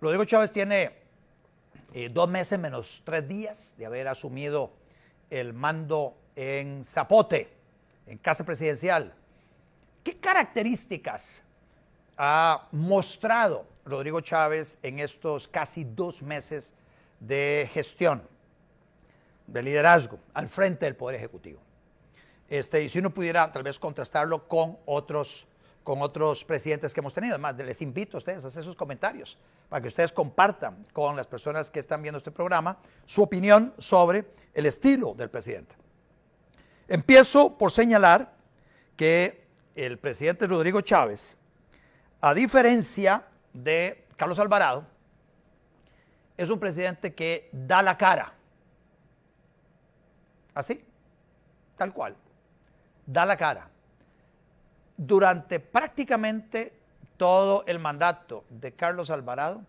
Rodrigo Chávez tiene eh, dos meses menos tres días de haber asumido el mando en Zapote, en Casa Presidencial. ¿Qué características ha mostrado Rodrigo Chávez en estos casi dos meses de gestión, de liderazgo, al frente del Poder Ejecutivo? Este, y si uno pudiera tal vez contrastarlo con otros con otros presidentes que hemos tenido. Además, les invito a ustedes a hacer sus comentarios para que ustedes compartan con las personas que están viendo este programa su opinión sobre el estilo del presidente. Empiezo por señalar que el presidente Rodrigo Chávez, a diferencia de Carlos Alvarado, es un presidente que da la cara. Así, tal cual. Da la cara durante prácticamente todo el mandato de Carlos Alvarado,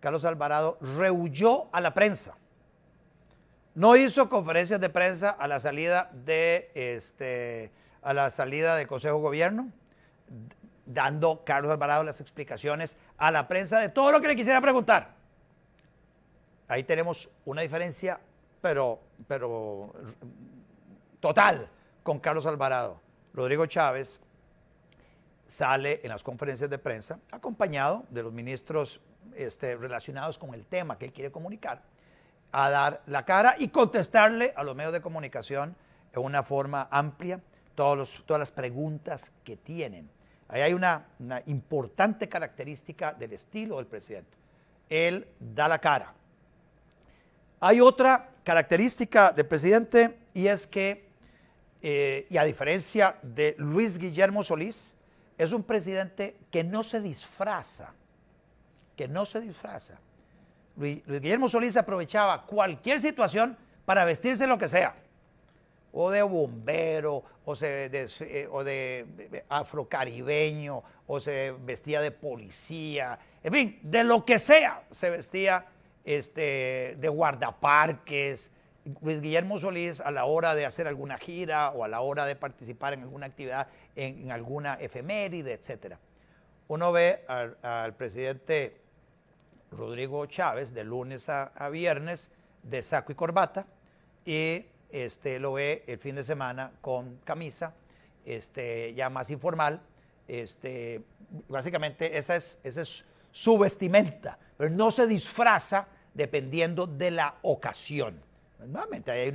Carlos Alvarado rehuyó a la prensa. No hizo conferencias de prensa a la salida de este, a la salida del Consejo de Gobierno, dando Carlos Alvarado las explicaciones a la prensa de todo lo que le quisiera preguntar. Ahí tenemos una diferencia, pero, pero total con Carlos Alvarado. Rodrigo Chávez sale en las conferencias de prensa, acompañado de los ministros este, relacionados con el tema que él quiere comunicar, a dar la cara y contestarle a los medios de comunicación en una forma amplia todos los, todas las preguntas que tienen. Ahí hay una, importante característica del estilo del presidente. Él da la cara. Hay otra característica del presidente y es que, eh, y a diferencia de Luis Guillermo Solís, es un presidente que no se disfraza, que no se disfraza. Luis, Guillermo Solís aprovechaba cualquier situación para vestirse lo que sea, o de bombero, eh, o, de, de afrocaribeño, o se vestía de policía, en fin, de lo que sea se vestía este, de guardaparques, Luis Guillermo Solís a la hora de hacer alguna gira o a la hora de participar en alguna actividad, en, alguna efeméride, etcétera. Uno ve al, presidente Rodrigo Chávez de lunes a, viernes de saco y corbata y este, lo ve el fin de semana con camisa, este, ya más informal. Este, básicamente esa es, esa es su vestimenta, pero no se disfraza dependiendo de la ocasión. Normalmente hay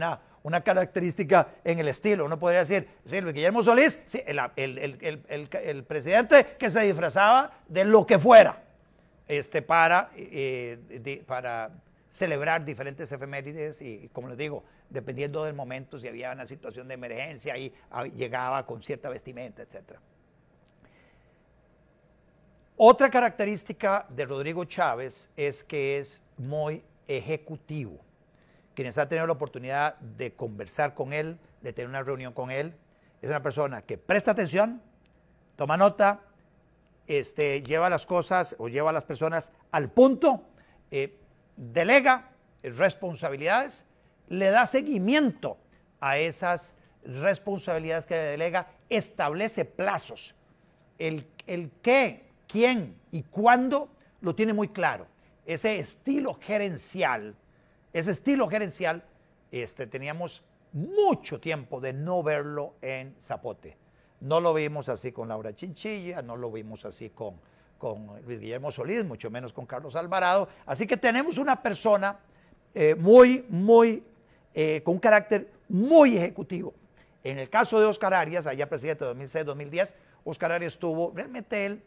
una, característica en el estilo. Uno podría decir, sí, Guillermo Solís, el, presidente que se disfrazaba de lo que fuera este, para, eh, para celebrar diferentes efemérides y, como les digo, dependiendo del momento, si había una situación de emergencia y llegaba con cierta vestimenta, etc. Otra característica de Rodrigo Chávez es que es muy ejecutivo quienes han tenido la oportunidad de conversar con él, de tener una reunión con él, es una persona que presta atención, toma nota, este, lleva las cosas o lleva a las personas al punto, eh, delega responsabilidades, le da seguimiento a esas responsabilidades que delega, establece plazos. El, el qué, quién y cuándo lo tiene muy claro. Ese estilo gerencial ese estilo gerencial este, teníamos mucho tiempo de no verlo en Zapote. No lo vimos así con Laura Chinchilla, no lo vimos así con, con Luis Guillermo Solís, mucho menos con Carlos Alvarado. Así que tenemos una persona eh, muy, muy, eh, con un carácter muy ejecutivo. En el caso de Oscar Arias, allá presidente de 2006-2010, Oscar Arias estuvo, realmente él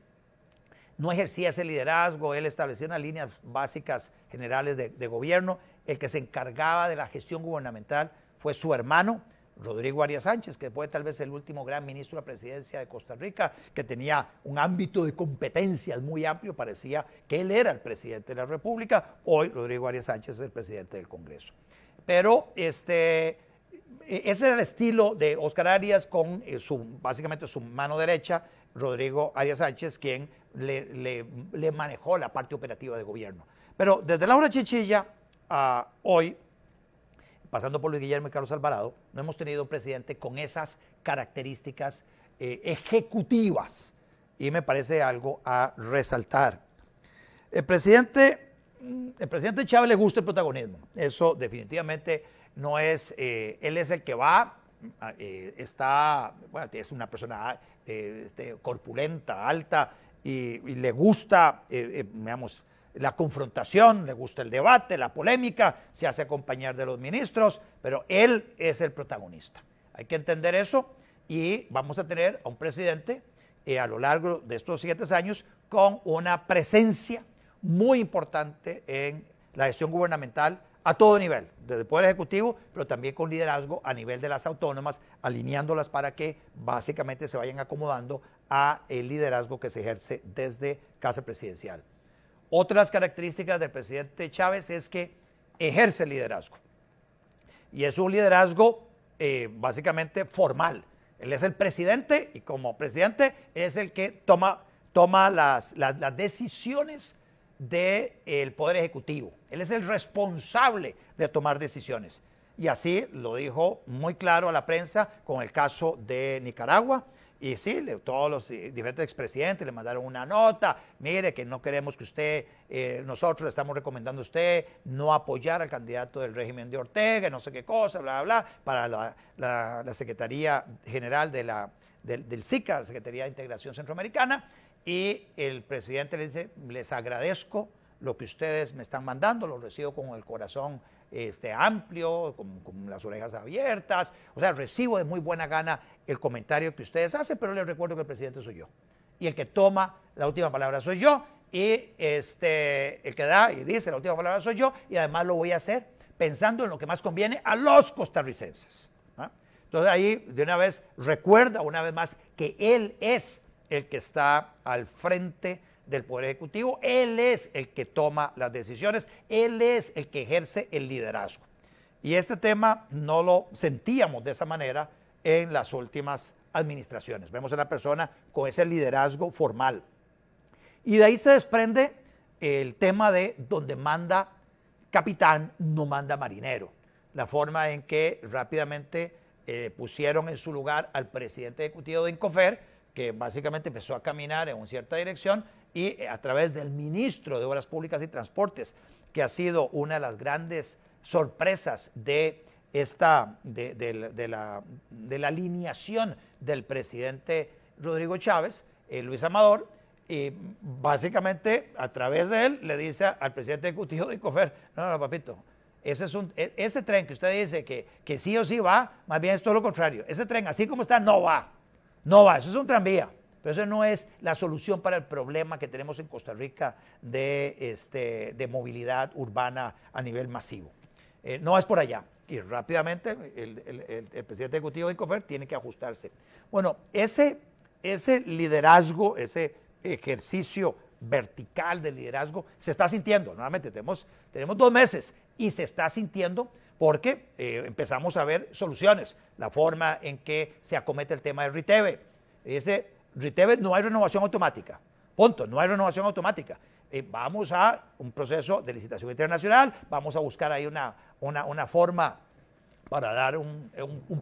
no ejercía ese liderazgo, él establecía unas líneas básicas generales de, de gobierno el que se encargaba de la gestión gubernamental fue su hermano, Rodrigo Arias Sánchez, que fue tal vez el último gran ministro de la presidencia de Costa Rica, que tenía un ámbito de competencias muy amplio, parecía que él era el presidente de la República, hoy Rodrigo Arias Sánchez es el presidente del Congreso. Pero este, e, ese era el estilo de Oscar Arias con eh, su, básicamente su mano derecha, Rodrigo Arias Sánchez, quien le, manejó la parte operativa de gobierno. Pero desde Laura Chichilla hoy, pasando por Luis Guillermo y Carlos Alvarado, no hemos tenido un presidente con esas características eh, ejecutivas y me parece algo a resaltar. El presidente, el presidente Chávez le gusta el protagonismo, eso definitivamente no es, eh, él es el que va, eh, está, bueno, es una persona este, corpulenta, alta y, le gusta, veamos la confrontación, le gusta el debate, la polémica, se hace acompañar de los ministros, pero él es el protagonista. Hay que entender eso y vamos a tener a un presidente eh, a lo largo de estos siete años con una presencia muy importante en la gestión gubernamental a todo nivel, desde el Poder Ejecutivo, pero también con liderazgo a nivel de las autónomas, alineándolas para que básicamente se vayan acomodando a el liderazgo que se ejerce desde Casa Presidencial. Otras características del presidente Chávez es que ejerce liderazgo. Y es un liderazgo eh, básicamente formal. Él es el presidente y como presidente es el que toma, toma las, decisiones del eh, Poder Ejecutivo. Él es el responsable de tomar decisiones. Y así lo dijo muy claro a la prensa con el caso de Nicaragua y sí, todos los eh, diferentes expresidentes le mandaron una nota, mire que no queremos que usted, eh, nosotros le estamos recomendando a usted no apoyar al candidato del régimen de Ortega, no sé qué cosa, bla, bla, para la, Secretaría General del, del SICA, la Secretaría de Integración Centroamericana, y el presidente le dice, les agradezco lo que ustedes me están mandando, lo recibo con el corazón este, amplio, con, las orejas abiertas. O sea, recibo de muy buena gana el comentario que ustedes hacen, pero les recuerdo que el presidente soy yo. Y el que toma la última palabra soy yo, y este, el que da y dice la última palabra soy yo, y además lo voy a hacer pensando en lo que más conviene a los costarricenses. Entonces ahí de una vez recuerda una vez más que él es el que está al frente del Poder Ejecutivo. Él es el que toma las decisiones, él es el que ejerce el liderazgo. Y este tema no lo sentíamos de esa manera en las últimas administraciones. Vemos a la persona con ese liderazgo formal. Y de ahí se desprende el tema de donde manda capitán, no manda marinero. La forma en que rápidamente eh, pusieron en su lugar al presidente ejecutivo de Incofer, que básicamente empezó a caminar en una cierta dirección, y eh, a través del ministro de Obras Públicas y Transportes, que ha sido una de las grandes sorpresas de esta, de, de, la, de la, alineación del presidente Rodrigo Chávez, eh, Luis Amador, y básicamente a través de él le dice al presidente ejecutivo de Cofer, no, no, papito, ese, es un, e, ese tren que usted dice que, que sí o sí va, más bien es todo lo contrario, ese tren así como está no va, no va, eso es un tranvía. Pero eso no es la solución para el problema que tenemos en Costa Rica de, este, movilidad urbana a nivel masivo. Eh, no es por allá. Y rápidamente el, presidente ejecutivo de Incofer tiene que ajustarse. Bueno, ese, ese liderazgo, ese ejercicio vertical de liderazgo se está sintiendo. Nuevamente, tenemos, tenemos dos meses y se está sintiendo porque eh, empezamos a ver soluciones. La forma en que se acomete el tema de Riteve. Ese Riteve no hay renovación automática. Punto, no hay renovación automática. Eh, vamos a un proceso de licitación internacional, vamos a buscar ahí una, una, forma para dar un,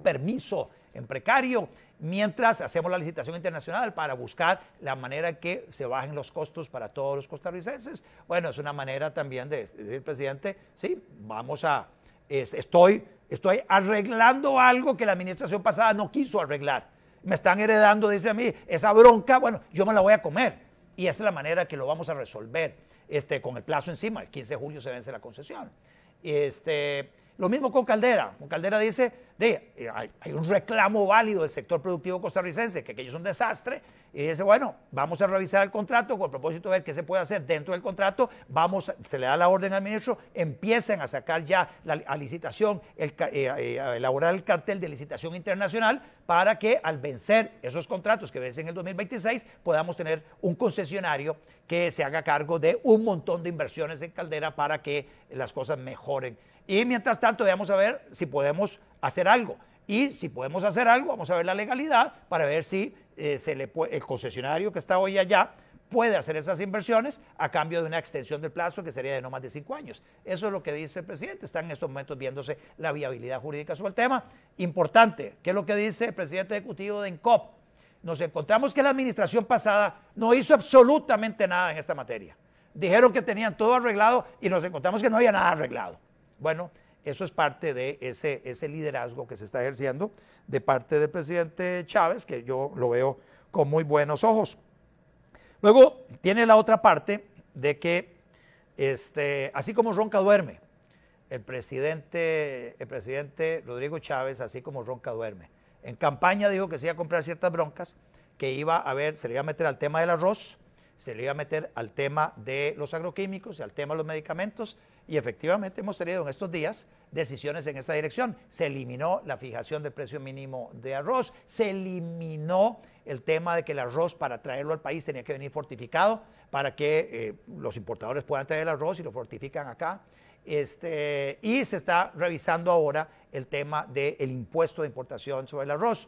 permiso en precario, mientras hacemos la licitación internacional para buscar la manera que se bajen los costos para todos los costarricenses. Bueno, es una manera también de decir, presidente, sí, vamos a, estoy, estoy arreglando algo que la administración pasada no quiso arreglar me están heredando, dice a mí, esa bronca, bueno, yo me la voy a comer. Y esa es la manera que lo vamos a resolver, este, con el plazo encima, el 15 de julio se vence la concesión. Este, lo mismo con Caldera. Con Caldera dice, eh, hay, hay, un reclamo válido del sector productivo costarricense, que aquello es un desastre, y dice, bueno, vamos a revisar el contrato con propósito de ver qué se puede hacer dentro del contrato. Vamos, se le da la orden al ministro, empiecen a sacar ya la licitación, eh, eh, a elaborar el cartel de licitación internacional para que al vencer esos contratos que vencen en el 2026 podamos tener un concesionario que se haga cargo de un montón de inversiones en Caldera para que las cosas mejoren. Y mientras tanto, veamos a ver si podemos hacer algo. Y si podemos hacer algo, vamos a ver la legalidad para ver si eh, le el concesionario que está hoy allá puede hacer esas inversiones a cambio de una extensión del plazo que sería de no más de cinco años. Eso es lo que dice el presidente. Está en estos momentos viéndose la viabilidad jurídica sobre el tema. Importante, ¿qué es lo que dice el presidente ejecutivo de ENCOP? Nos encontramos que la administración pasada no hizo absolutamente nada en esta materia. Dijeron que tenían todo arreglado y nos encontramos que no había nada arreglado. Bueno, eso es parte de ese, ese liderazgo que se está ejerciendo de parte del presidente Chávez, que yo lo veo con muy buenos ojos. Luego tiene la otra parte de que, este, así como ronca duerme, el presidente, el presidente Rodrigo Chávez, así como ronca duerme. En campaña dijo que se iba a comprar ciertas broncas, que iba a ver, se le iba a meter al tema del arroz, se le iba a meter al tema de los agroquímicos y al tema de los medicamentos, y efectivamente hemos tenido en estos días decisiones en esta dirección. Se eliminó la fijación del precio mínimo de arroz, se eliminó el tema de que el arroz para traerlo al país tenía que venir fortificado para que eh, los importadores puedan traer el arroz y lo fortifican acá. Este, y se está revisando ahora el tema del impuesto de importación sobre el arroz.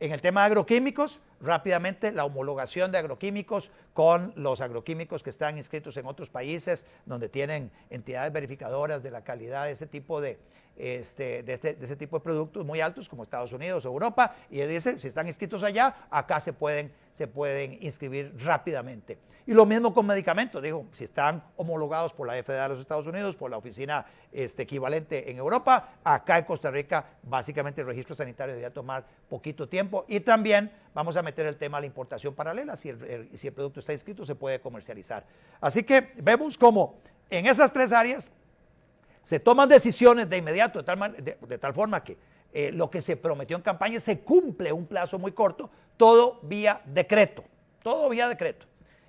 En el tema de agroquímicos, rápidamente la homologación de agroquímicos con los agroquímicos que están inscritos en otros países donde tienen entidades verificadoras de la calidad de ese tipo de, este, de, este, ese tipo de productos muy altos como Estados Unidos o Europa. Y él dice, si están inscritos allá, acá se pueden, inscribir rápidamente. Y lo mismo con medicamentos, digo, si están homologados por la FDA de los Estados Unidos, por la oficina este, equivalente en Europa, acá en Costa Rica básicamente el registro sanitario debería tomar poquito tiempo. Y también vamos a meter el tema de la importación paralela, si si el producto está inscrito se puede comercializar. Así que vemos cómo en esas tres áreas se toman decisiones de inmediato, de tal, de, tal forma que eh, lo que se prometió en campaña se cumple un plazo muy corto, todo vía decreto, todo vía decreto,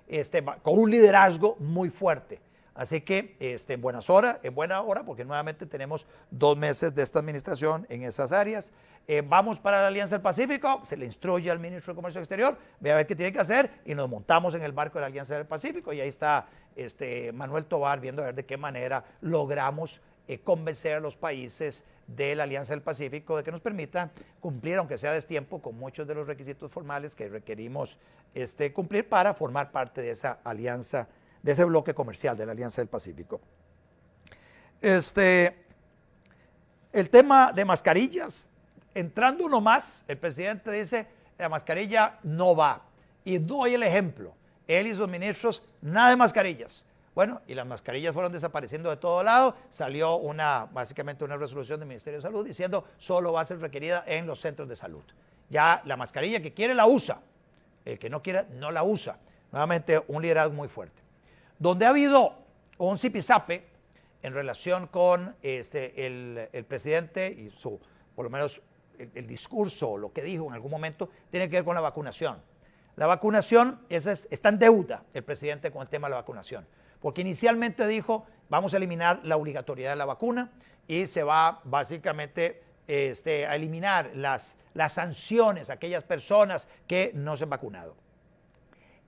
este, con un liderazgo muy fuerte. Así que este, en buenas horas, en buena hora, porque nuevamente tenemos dos meses de esta administración en esas áreas. Eh, vamos para la Alianza del Pacífico, se le instruye al ministro de Comercio Exterior, ve a ver qué tiene que hacer y nos montamos en el barco de la Alianza del Pacífico y ahí está este, Manuel Tobar viendo a ver de qué manera logramos eh, convencer a los países de la Alianza del Pacífico de que nos permita cumplir, aunque sea destiempo con muchos de los requisitos formales que requerimos este, cumplir para formar parte de esa alianza, de ese bloque comercial de la Alianza del Pacífico. Este, el tema de mascarillas, entrando uno más, el presidente dice, la mascarilla no va. Y doy el ejemplo, él y sus ministros, nada de mascarillas. Bueno, y las mascarillas fueron desapareciendo de todo lado. Salió una, básicamente una resolución del Ministerio de Salud diciendo solo va a ser requerida en los centros de salud. Ya la mascarilla que quiere la usa, el que no quiera no la usa. Nuevamente un liderazgo muy fuerte. Donde ha habido un zipizape en relación con este, el, presidente y su, por lo menos el, discurso o lo que dijo en algún momento, tiene que ver con la vacunación. La vacunación está en deuda el presidente con el tema de la vacunación porque inicialmente dijo, vamos a eliminar la obligatoriedad de la vacuna y se va básicamente este, a eliminar las, las sanciones a aquellas personas que no se han vacunado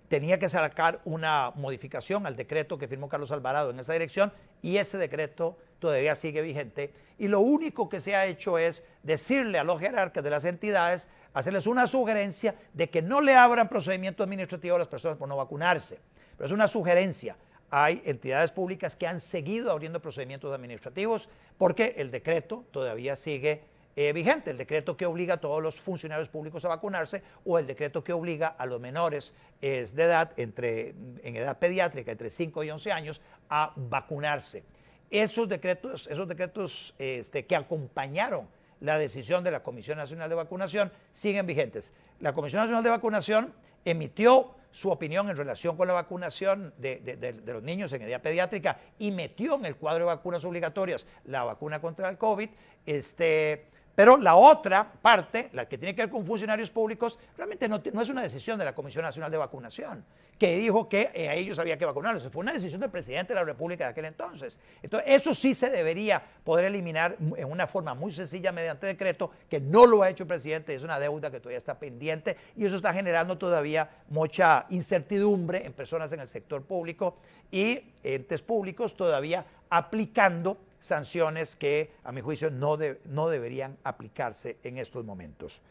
tenía que sacar una modificación al decreto que firmó Carlos Alvarado en esa dirección y ese decreto todavía sigue vigente y lo único que se ha hecho es decirle a los jerarcas de las entidades, hacerles una sugerencia de que no le abran procedimiento administrativo a las personas por no vacunarse, pero es una sugerencia hay entidades públicas que han seguido abriendo procedimientos administrativos porque el decreto todavía sigue eh, vigente, el decreto que obliga a todos los funcionarios públicos a vacunarse o el decreto que obliga a los menores eh, de edad, entre, en edad pediátrica, entre 5 y 11 años, a vacunarse. Esos decretos, esos decretos este, que acompañaron la decisión de la Comisión Nacional de Vacunación siguen vigentes. La Comisión Nacional de Vacunación emitió su opinión en relación con la vacunación de, de, los niños en edad pediátrica y metió en el cuadro de vacunas obligatorias la vacuna contra el COVID, este, pero la otra parte, la que tiene que ver con funcionarios públicos, realmente no, es una decisión de la Comisión Nacional de Vacunación, que dijo que eh, a ellos había que vacunarlos. Fue una decisión del presidente de la República de aquel entonces. Entonces, eso sí se debería poder eliminar en una forma muy sencilla mediante decreto, que no lo ha hecho el presidente, es una deuda que todavía está pendiente y eso está generando todavía mucha incertidumbre en personas en el sector público y entes públicos todavía aplicando sanciones que, a mi juicio, no, deberían aplicarse en estos momentos.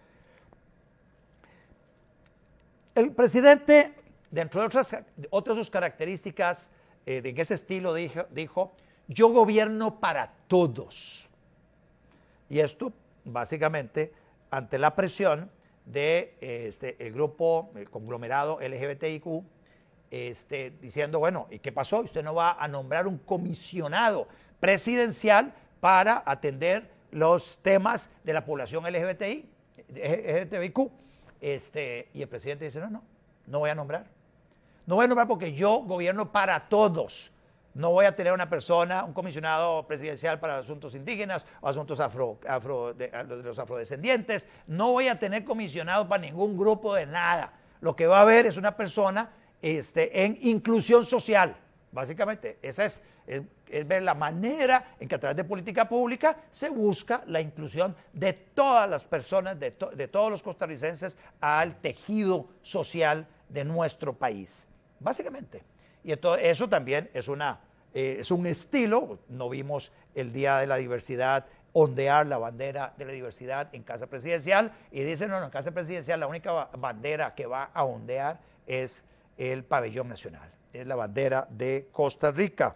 El presidente, dentro de otras, otras características, eh, de en ese estilo, dijo, dijo, yo gobierno para todos. Y esto, básicamente, ante la presión de eh, este, grupo, el conglomerado LGBTIQ, este, diciendo, bueno, ¿y qué pasó? Usted no va a nombrar un comisionado presidencial para atender los temas de la población LGBTI, LGBTIQ. Este, y el presidente dice, no, no, no voy a nombrar. No voy a nombrar porque yo gobierno para todos. No voy a tener una persona, un comisionado presidencial para asuntos indígenas o asuntos afro, afro de, los afrodescendientes. No voy a tener comisionado para ningún grupo de nada. Lo que va a haber es una persona este, en inclusión social. Básicamente, esa es, ver la manera en que a través de política pública se busca la inclusión de todas las personas, de, todos los costarricenses al tejido social de nuestro país. Básicamente. Y entonces, eso también es, una, eh, es un estilo. No vimos el Día de la Diversidad ondear la bandera de la diversidad en Casa Presidencial y dicen, no, no, en Casa Presidencial la única bandera que va a ondear es el pabellón nacional es la bandera de Costa Rica.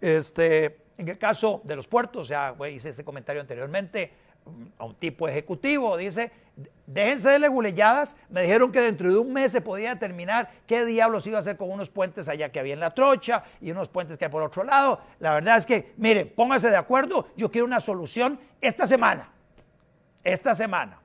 Este, en el caso de los puertos, ya hice ese comentario anteriormente, mm, a un tipo ejecutivo, dice, déjense de legulelladas, me dijeron que dentro de un mes se podía determinar qué diablos iba a hacer con unos puentes allá que había en la trocha y unos puentes que hay por otro lado. La verdad es que, mire, póngase de acuerdo, yo quiero una solución esta semana, esta semana.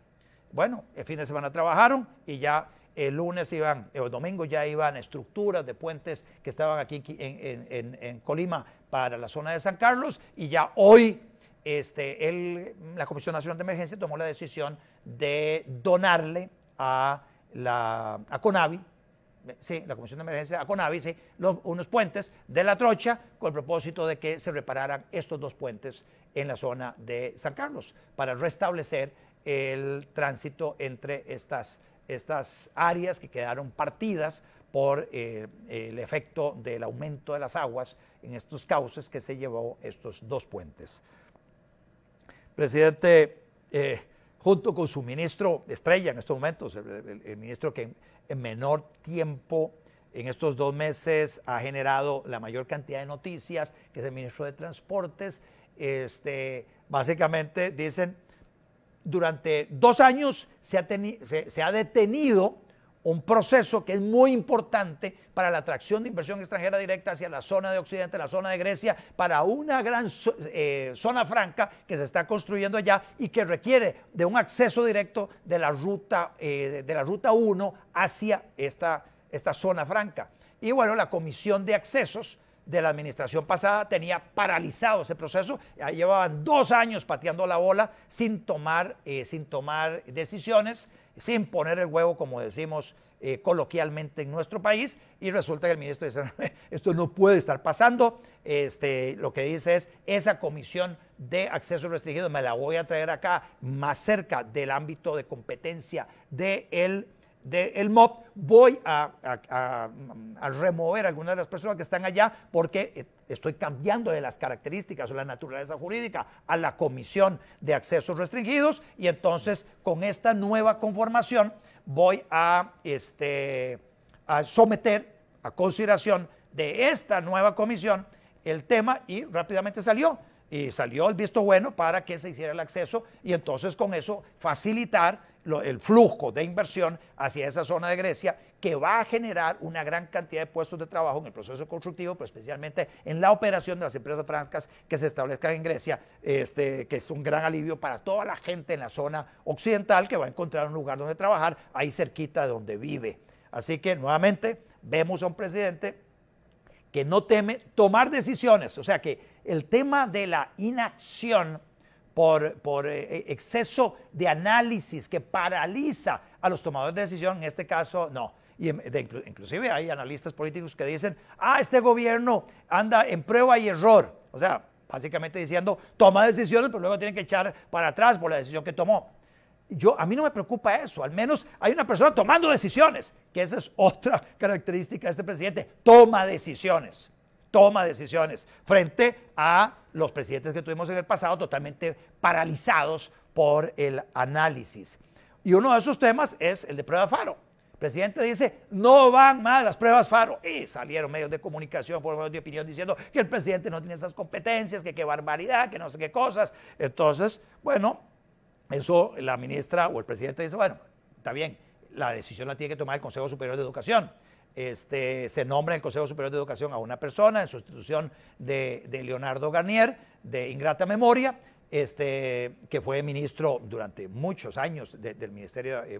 Bueno, el fin de semana trabajaron y ya el lunes iban, el domingo ya iban estructuras de puentes que estaban aquí en, Colima para la zona de San Carlos y ya hoy este, la Comisión Nacional de Emergencia tomó la decisión de donarle a, la, a Conavi, sí, la Comisión de Emergencia, a Conavi, sí, los, unos puentes de la trocha con el propósito de que se repararan estos dos puentes en la zona de San Carlos para restablecer el tránsito entre estas estas áreas que quedaron partidas por eh, el efecto del aumento de las aguas en estos cauces que se llevó estos dos puentes. Presidente, eh, junto con su ministro estrella en estos momentos, el, ministro que en, menor tiempo, en estos dos meses, ha generado la mayor cantidad de noticias, que es el ministro de Transportes, este, básicamente dicen durante dos años se ha, ha, detenido un proceso que es muy importante para la atracción de inversión extranjera directa hacia la zona de Occidente, la zona de Grecia, para una gran eh, zona franca que se está construyendo allá y que requiere de un acceso directo de la ruta, eh, de la ruta 1 hacia esta, esta zona franca. Y bueno, la Comisión de Accesos de la administración pasada tenía paralizado ese proceso, ya llevaban dos años pateando la bola eh, sin tomar, decisiones, sin poner el huevo, como decimos eh, coloquialmente en nuestro país, y resulta que el ministro dice, esto no puede estar pasando, este, lo que dice es, esa comisión de acceso restringido me la voy a traer acá más cerca del ámbito de competencia del... De del voy a, a, remover algunas de las personas que están allá porque eh, estoy cambiando de las características o la naturaleza jurídica a la comisión de accesos restringidos y entonces con esta nueva conformación voy a, este, a someter a consideración de esta nueva comisión el tema y rápidamente salió y salió el visto bueno para que se hiciera el acceso y entonces con eso facilitar el flujo de inversión hacia esa zona de Grecia que va a generar una gran cantidad de puestos de trabajo en el proceso constructivo, pues, especialmente en la operación de las empresas francas que se establezcan en Grecia, este, que es un gran alivio para toda la gente en la zona occidental que va a encontrar un lugar donde trabajar ahí cerquita de donde vive. Así que nuevamente vemos a un presidente que no teme tomar decisiones, o sea que el tema de la inacción por, eh, eh, exceso de análisis que paraliza a los tomadores de decisión, en este caso no. Y inclusive hay analistas políticos que dicen, ah, este gobierno anda en prueba y error. O sea, básicamente diciendo, toma decisiones, pero luego tiene que echar para atrás por la decisión que tomó. Yo, a mí no me preocupa eso, al menos hay una persona tomando decisiones, que esa es otra característica de este presidente, toma decisiones toma decisiones frente a los presidentes que tuvimos en el pasado totalmente paralizados por el análisis. Y uno de esos temas es el de prueba FARO. El presidente dice, no van más las pruebas FARO. Y salieron medios de comunicación, por medios de opinión, diciendo que el presidente no tiene esas competencias, que qué barbaridad, que no sé qué cosas. Entonces, bueno, eso la ministra o el presidente dice, bueno, está bien, la decisión la tiene que tomar el Consejo Superior de Educación. Este, se nombra en el Consejo Superior de Educación a una persona en sustitución de, Leonardo Garnier, de ingrata memoria, este, que fue ministro durante muchos años del Ministerio, eh,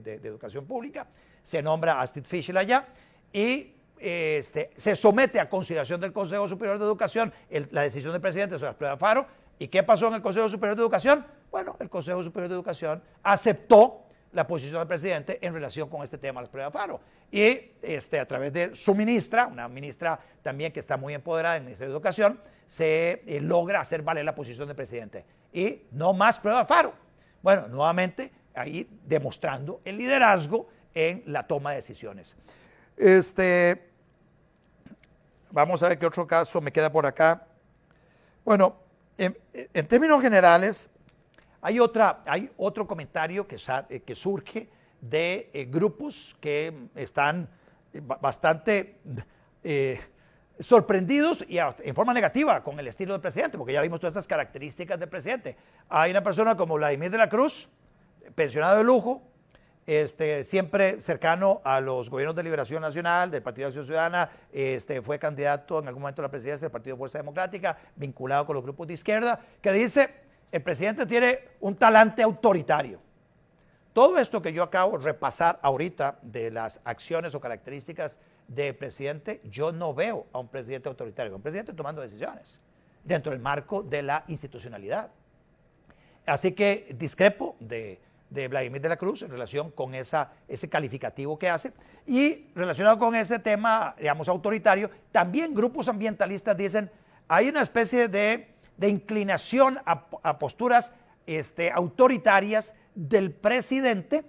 de, Educación Pública, se nombra a Steve Fischel allá y este, se somete a consideración del Consejo Superior de Educación la decisión del presidente sobre las pruebas FARO. ¿Y qué pasó en el Consejo Superior de Educación? Bueno, el Consejo Superior de Educación aceptó la posición del presidente en relación con este tema de las pruebas de faro. Y este, a través de su ministra, una ministra también que está muy empoderada en el Ministerio de Educación, se eh, logra hacer valer la posición del presidente. Y no más prueba de Bueno, nuevamente ahí demostrando el liderazgo en la toma de decisiones. Este, vamos a ver qué otro caso me queda por acá. Bueno, en términos generales, hay, otra, hay otro comentario que, eh, surge de eh, grupos que están eh, bastante sorprendidos y en forma negativa con el estilo del presidente, porque ya vimos todas estas características del presidente. Hay una persona como Vladimir de la Cruz, pensionado de lujo, este, siempre cercano a los gobiernos de Liberación Nacional, del Partido de Acción Ciudadana, este, fue candidato en algún momento a la presidencia del Partido de Fuerza Democrática, vinculado con los grupos de izquierda, que dice, el presidente tiene un talante autoritario. Todo esto que yo acabo de repasar ahorita de las acciones o características del presidente, yo no veo a un presidente autoritario, un presidente tomando decisiones dentro del marco de la institucionalidad. Así que discrepo de, Vladimir de la Cruz en relación con esa, ese calificativo que hace. Y relacionado con ese tema, digamos, autoritario, también grupos ambientalistas dicen, hay una especie de de inclinación a, posturas este, autoritarias del presidente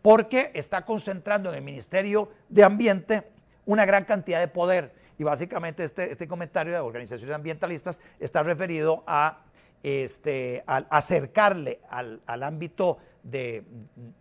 porque está concentrando en el Ministerio de Ambiente una gran cantidad de poder. Y básicamente este, este comentario de organizaciones ambientalistas está referido a este, acercarle al, ámbito de,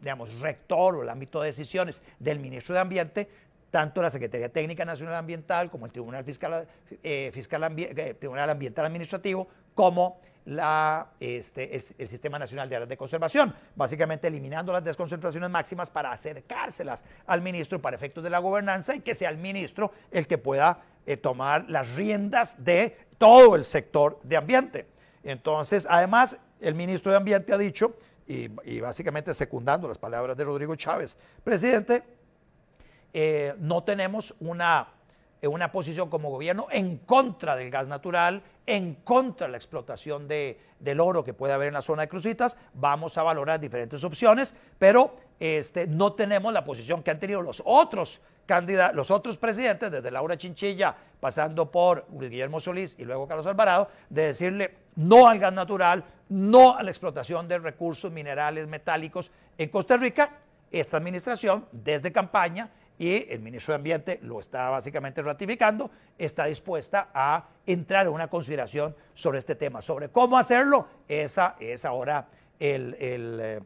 digamos, rector o el ámbito de decisiones del ministro de Ambiente, tanto la Secretaría Técnica Nacional Ambiental como el Tribunal Fiscal, eh, Fiscal eh, Tribunal Ambiental Administrativo, como la, este, el Sistema Nacional de Áreas de Conservación, básicamente eliminando las desconcentraciones máximas para acercárselas al ministro para efectos de la gobernanza y que sea el ministro el que pueda eh, tomar las riendas de todo el sector de ambiente. Entonces, además, el ministro de Ambiente ha dicho, y, básicamente secundando las palabras de Rodrigo Chávez, presidente, eh, no tenemos una en una posición como gobierno en contra del gas natural, en contra de la explotación de, del oro que puede haber en la zona de Crucitas, vamos a valorar diferentes opciones, pero este, no tenemos la posición que han tenido los otros candidatos, los otros presidentes, desde Laura Chinchilla, pasando por Guillermo Solís y luego Carlos Alvarado, de decirle no al gas natural, no a la explotación de recursos minerales metálicos en Costa Rica. Esta administración, desde campaña, y el ministro de Ambiente lo está básicamente ratificando, está dispuesta a entrar en una consideración sobre este tema. Sobre cómo hacerlo, esa es ahora eh,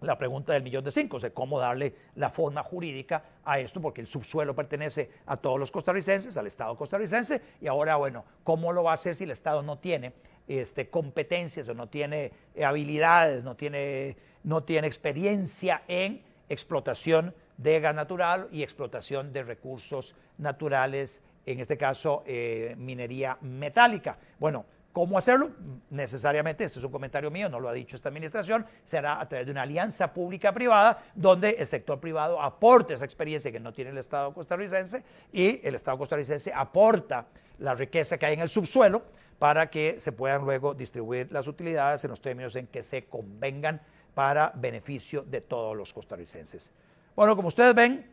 la pregunta del millón de cinco, o sea, cómo darle la forma jurídica a esto, porque el subsuelo pertenece a todos los costarricenses, al Estado costarricense, y ahora, bueno, ¿cómo lo va a hacer si el Estado no tiene este, competencias o no tiene eh, habilidades, no tiene, no tiene experiencia en explotación? de gas natural y explotación de recursos naturales, en este caso eh, minería metálica. Bueno, ¿Cómo hacerlo? Necesariamente, este es un comentario mío, no lo ha dicho esta administración, será a través de una alianza pública-privada donde el sector privado aporte esa experiencia que no tiene el Estado costarricense y el Estado costarricense aporta la riqueza que hay en el subsuelo para que se puedan luego distribuir las utilidades en los términos en que se convengan para beneficio de todos los costarricenses. Bueno, como ustedes ven,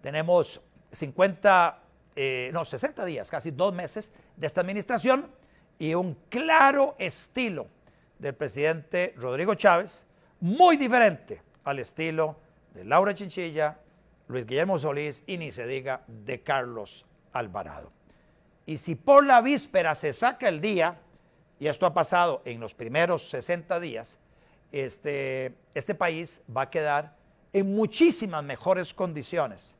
tenemos 50, eh, no, 60 días, casi dos meses de esta administración y un claro estilo del presidente Rodrigo Chávez, muy diferente al estilo de Laura Chinchilla, Luis Guillermo Solís y ni se diga de Carlos Alvarado. Y si por la víspera se saca el día, y esto ha pasado en los primeros 60 días, este, este país va a quedar en muchísimas mejores condiciones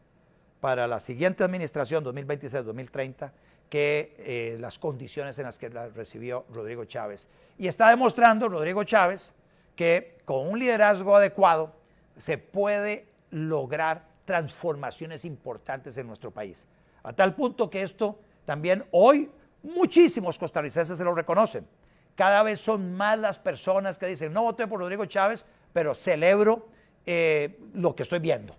para la siguiente administración 2026-2030 que eh, las condiciones en las que la recibió Rodrigo Chávez. Y está demostrando Rodrigo Chávez que con un liderazgo adecuado se puede lograr transformaciones importantes en nuestro país. A tal punto que esto también hoy muchísimos costarricenses se lo reconocen. Cada vez son más las personas que dicen, no voté por Rodrigo Chávez, pero celebro eh, lo que estoy viendo.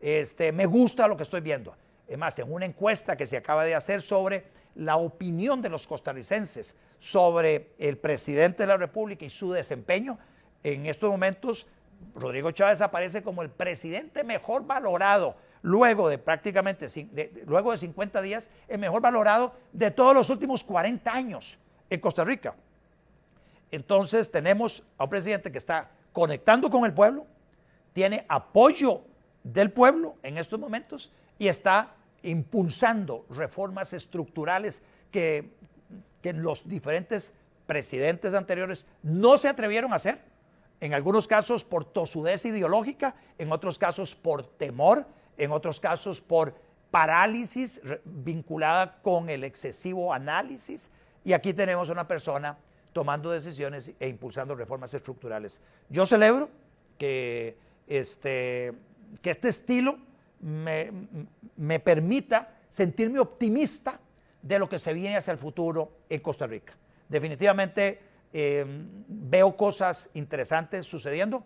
Este, me gusta lo que estoy viendo. Es más, en una encuesta que se acaba de hacer sobre la opinión de los costarricenses sobre el presidente de la República y su desempeño, en estos momentos Rodrigo Chávez aparece como el presidente mejor valorado luego de prácticamente luego de 50 días, el mejor valorado de todos los últimos 40 años en Costa Rica. Entonces tenemos a un presidente que está conectando con el pueblo, tiene apoyo del pueblo en estos momentos y está impulsando reformas estructurales que, que los diferentes presidentes anteriores no se atrevieron a hacer, en algunos casos por tosudez ideológica, en otros casos por temor, en otros casos por parálisis vinculada con el excesivo análisis. Y aquí tenemos una persona tomando decisiones e impulsando reformas estructurales. Yo celebro que este, que este estilo me, permita sentirme optimista de lo que se viene hacia el futuro en Costa Rica. Definitivamente em, veo cosas interesantes sucediendo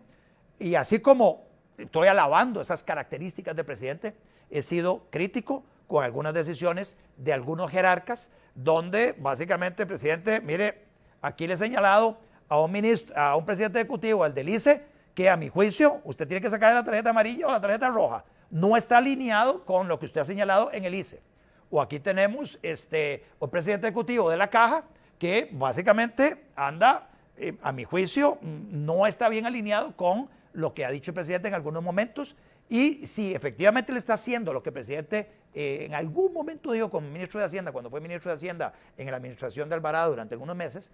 y así como estoy alabando esas características del presidente, he sido crítico con algunas decisiones de algunos jerarcas donde básicamente el presidente, mire, aquí le he señalado a un, ministro, a un presidente ejecutivo, al del ICE, que a mi juicio usted tiene que sacar la tarjeta amarilla o la tarjeta roja. No está alineado con lo que usted ha señalado en el ICE. O aquí tenemos este, un presidente ejecutivo de la caja que básicamente anda, eh, a mi juicio, mm, no está bien alineado con lo que ha dicho el presidente en algunos momentos. Y si efectivamente le está haciendo lo que el presidente eh, en algún momento dijo como ministro de Hacienda, cuando fue ministro de Hacienda en la administración de Alvarado durante algunos meses,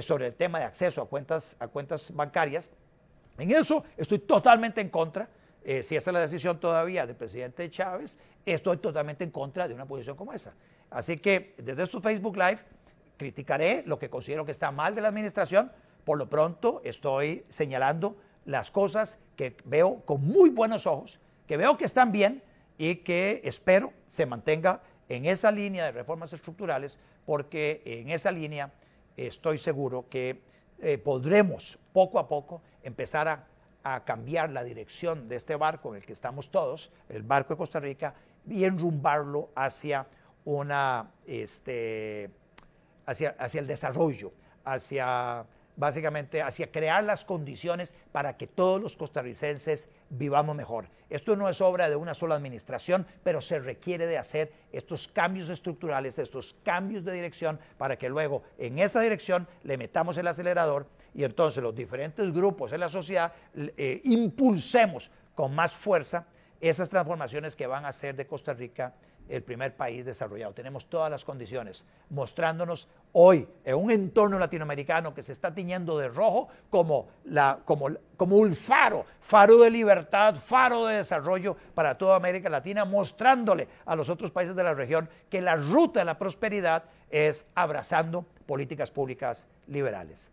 sobre el tema de acceso a cuentas, a cuentas bancarias, en eso estoy totalmente en contra. Eh, si esa es la decisión todavía del presidente Chávez, estoy totalmente en contra de una posición como esa. Así que desde su Facebook Live criticaré lo que considero que está mal de la administración. Por lo pronto estoy señalando las cosas que veo con muy buenos ojos, que veo que están bien y que espero se mantenga en esa línea de reformas estructurales, porque en esa línea estoy seguro que eh, podremos poco a poco empezar a, cambiar la dirección de este barco en el que estamos todos, el barco de Costa Rica, y enrumbarlo hacia, una, este, hacia, hacia el desarrollo, hacia básicamente hacia crear las condiciones para que todos los costarricenses vivamos mejor. Esto no es obra de una sola administración, pero se requiere de hacer estos cambios estructurales, estos cambios de dirección, para que luego en esa dirección le metamos el acelerador y entonces los diferentes grupos en la sociedad eh, impulsemos con más fuerza esas transformaciones que van a hacer de Costa Rica el primer país desarrollado. Tenemos todas las condiciones, mostrándonos hoy en un entorno latinoamericano que se está tiñendo de rojo como, la, como, como un faro, faro de libertad, faro de desarrollo para toda América Latina, mostrándole a los otros países de la región que la ruta de la prosperidad es abrazando políticas públicas liberales.